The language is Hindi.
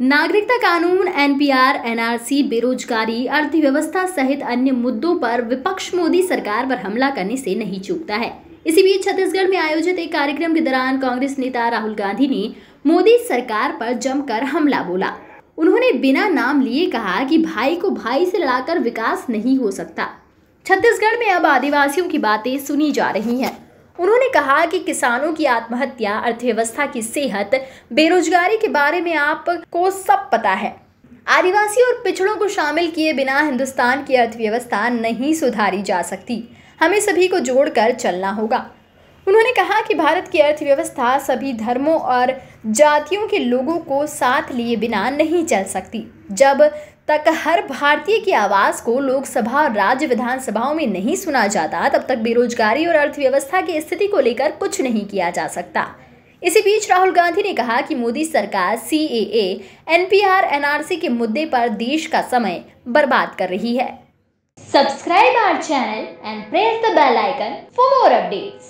नागरिकता कानून एनपीआर एनआरसी बेरोजगारी अर्थव्यवस्था सहित अन्य मुद्दों पर विपक्ष मोदी सरकार पर हमला करने से नहीं चूकता है इसी बीच छत्तीसगढ़ में आयोजित एक कार्यक्रम के दौरान कांग्रेस नेता राहुल गांधी ने मोदी सरकार पर जमकर हमला बोला उन्होंने बिना नाम लिए कहा कि भाई को भाई से लड़ाकर विकास नहीं हो सकता छत्तीसगढ़ में अब आदिवासियों की बातें सुनी जा रही हैं उन्होंने कहा कि किसानों की आत्महत्या अर्थव्यवस्था की सेहत बेरोजगारी के बारे में आपको सब पता है आदिवासी और पिछड़ों को शामिल किए बिना हिंदुस्तान की अर्थव्यवस्था नहीं सुधारी जा सकती हमें सभी को जोड़कर चलना होगा उन्होंने कहा कि भारत की अर्थव्यवस्था सभी धर्मों और जातियों के लोगों को साथ लिए बिना नहीं चल सकती जब तक हर भारतीय की आवाज़ को लोकसभा और राज्य विधानसभाओं में नहीं सुना जाता तब तक बेरोजगारी और अर्थव्यवस्था की स्थिति को लेकर कुछ नहीं किया जा सकता इसी बीच राहुल गांधी ने कहा कि मोदी सरकार सी ए एनपीआर एनआरसी के मुद्दे पर देश का समय बर्बाद कर रही है subscribe our channel and press the bell icon for more updates